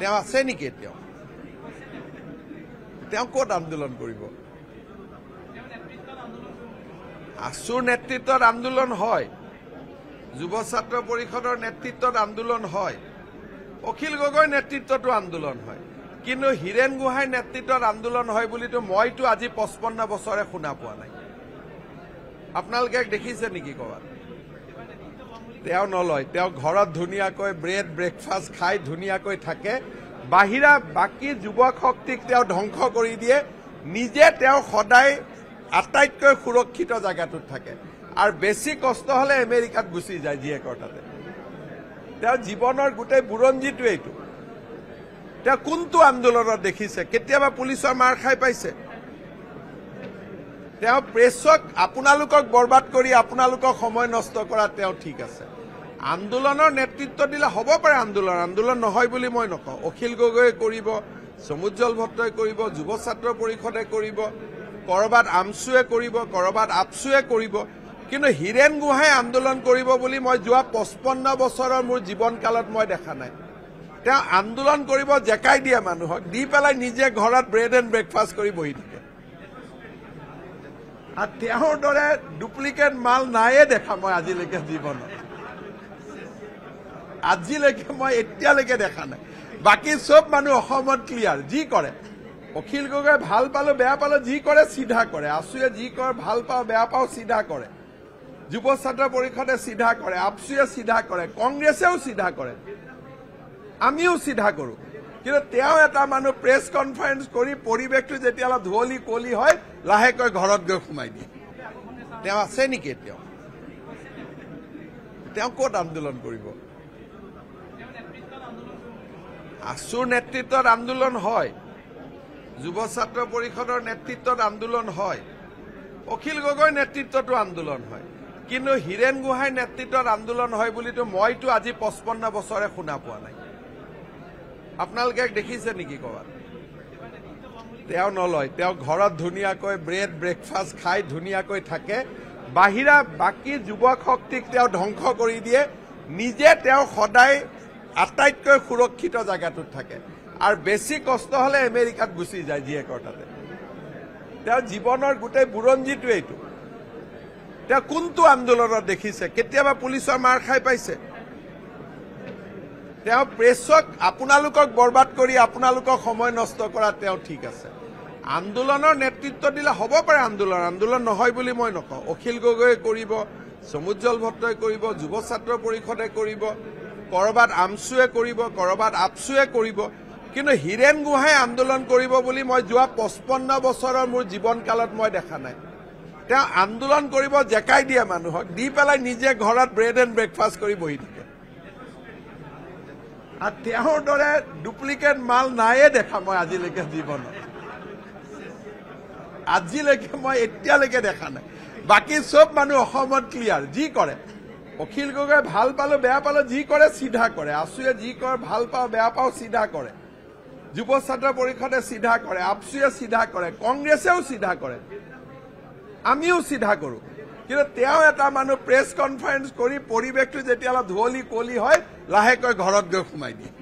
তেওঁ আছে নেকি তেওঁ তেওঁ ক'ত আন্দোলন কৰিব আছুৰ নেতৃত্বত আন্দোলন হয় যুৱ ছাত্ৰ পৰিষদৰ নেতৃত্বত আন্দোলন হয় অখিল গগৈৰ নেতৃত্বতো আন্দোলন হয় কিন্তু হীৰেণ গোহাঁইৰ নেতৃত্বত আন্দোলন হয় বুলিতো মইতো আজি পঁচপন্ন বছৰে শুনা পোৱা নাই আপোনালোকে দেখিছে নেকি ক'ৰবাত তেওঁ নলয় তেওঁ ঘৰত ধুনীয়াকৈ ব্ৰেড ব্ৰেকফাষ্ট খাই ধুনীয়াকৈ থাকে বাহিৰা বাকী যুৱক শক্তিক তেওঁ ধ্বংস কৰি দিয়ে নিজে তেওঁ সদায় আটাইতকৈ সুৰক্ষিত জেগাটোত থাকে আৰু বেছি কষ্ট হ'লে আমেৰিকাত গুচি যায় জীয়েকৰ তাতে তেওঁ জীৱনৰ গোটেই বুৰঞ্জীটো এইটো তেওঁ কোনটো আন্দোলনত দেখিছে কেতিয়াবা পুলিচৰ মাৰ খাই পাইছে তেওঁ প্ৰেছক আপোনালোকক বৰবাদ কৰি আপোনালোকক সময় নষ্ট কৰা তেওঁ ঠিক আছে আন্দোলনৰ নেতৃত্ব দিলে হ'ব পাৰে আন্দোলন আন্দোলন নহয় বুলি মই নকওঁ অখিল গগৈয়ে কৰিব চমুজ্জ্বল ভট্টই কৰিব যুৱ ছাত্ৰ পৰিষদে কৰিব ক'ৰবাত আমচুৱে কৰিব ক'ৰবাত আপচুৱে কৰিব কিন্তু হীৰেণ গোহাঁই আন্দোলন কৰিব বুলি মই যোৱা পঁচপন্ন বছৰৰ মোৰ জীৱন কালত মই দেখা নাই তেওঁ আন্দোলন কৰিব জেকাই দিয়ে মানুহক দি পেলাই নিজে ঘৰত ব্ৰেড এণ্ড ব্ৰেকফাষ্ট কৰি বহি থাকে আৰু তেওঁৰ দৰে ডুপ্লিকেট মাল নায়ে দেখা মই আজিলৈকে জীৱনত আজিলৈকে মই এতিয়ালৈকে দেখা নাই বাকী চব মানুহ অসমত ক্লিয়াৰ যি কৰে অখিল গগৈ ভাল পালো বেয়া পালো যি কৰে চিধা কৰে আছুৱে যি কৰে ভাল পাওঁ বেয়া পাওঁ চিধা কৰে যুৱ ছাত্ৰ পৰিষদে চিধা কৰে আপচুৱে চিধা কৰে কংগ্ৰেছেও চিধা কৰে আমিও চিধা কৰো কিন্তু তেওঁ এটা মানুহ প্ৰেছ কনফাৰেন্স কৰি পৰিৱেশটো যেতিয়া অলপ ধুঁৱলি কুঁৱলি হয় লাহেকৈ ঘৰত গৈ সোমাই দিয়ে তেওঁ আছে নেকি তেওঁ তেওঁ কত আন্দোলন কৰিব আছুৰ নেতৃত্বত আন্দোলন হয় যুৱ ছাত্ৰ পৰিষদৰ নেতৃত্বত আন্দোলন হয় অখিল গগৈৰ নেতৃত্বতো আন্দোলন হয় কিন্তু হীৰেণ গোহাঁইৰ নেতৃত্বত আন্দোলন হয় বুলিতো মইতো আজি পঁচপন্ন বছৰে শুনা পোৱা নাই আপোনালোকে দেখিছে নেকি ক'ৰবাত তেওঁ নলয় তেওঁ ঘৰত ধুনীয়াকৈ ব্ৰেড ব্ৰেকফাষ্ট খাই ধুনীয়াকৈ থাকে বাহিৰা বাকী যুৱক শক্তিক তেওঁ ধ্বংস কৰি দিয়ে নিজে তেওঁ সদায় আটাইতকৈ সুৰক্ষিত জেগাটোত থাকে আৰু বেছি কষ্ট হলে আমেৰিকাত গুচি যায় জীয়েকৰ তাতে তেওঁ জীৱনৰ গোটেই বুৰঞ্জীটো এইটো তেওঁ কোনটো আন্দোলনত দেখিছে কেতিয়াবা পুলিচৰ মাৰ খাই পাইছে তেওঁ প্ৰেছক আপোনালোকক বৰবাদ কৰি আপোনালোকক সময় নষ্ট কৰা তেওঁ ঠিক আছে আন্দোলনৰ নেতৃত্ব দিলে হ'ব পাৰে আন্দোলন আন্দোলন নহয় বুলি মই নকওঁ অখিল গগৈয়ে কৰিব চমুজ্জ্বল ভট্টই কৰিব যুৱ ছাত্ৰ পৰিষদে কৰিব ক'ৰবাত আমচুৱে কৰিব ক'ৰবাত আপচুৱে কৰিব কিন্তু হীৰেণ গোহাঁই আন্দোলন কৰিব বুলি মই যোৱা পঁচপন্ন বছৰৰ মোৰ জীৱন কালত মই দেখা নাই তেওঁ আন্দোলন কৰিব জেকাই দিয়ে মানুহক দি পেলাই নিজে ঘৰত ব্ৰেড এণ্ড ব্ৰেকফাষ্ট কৰি বহি থাকে আৰু তেওঁৰ দৰে ডুপ্লিকেট মাল নায়ে দেখা মই আজিলৈকে জীৱনত আজিলৈকে মই এতিয়ালৈকে দেখা নাই বাকী চব মানুহ অসমত ক্লিয়াৰ যি কৰে অখিল গগৈ ভাল পালো বেয়া পালো যি কৰে চিধা কৰে আছুৱে যি কৰে ভাল পাওঁ বেয়া পাওঁ চিধা কৰে যুৱ ছাত্ৰ পৰিষদে চিধা কৰে আপচুৱে চিধা কৰে কংগ্ৰেছেও চিধা কৰে আমিও চিধা কৰোঁ কিন্তু তেওঁ এটা মানুহ প্ৰেছ কনফাৰেন্স কৰি পৰিৱেশটো যেতিয়া অলপ ধুঁৱলি কুঁৱলি হয় লাহেকৈ ঘৰত গৈ সোমাই দিয়ে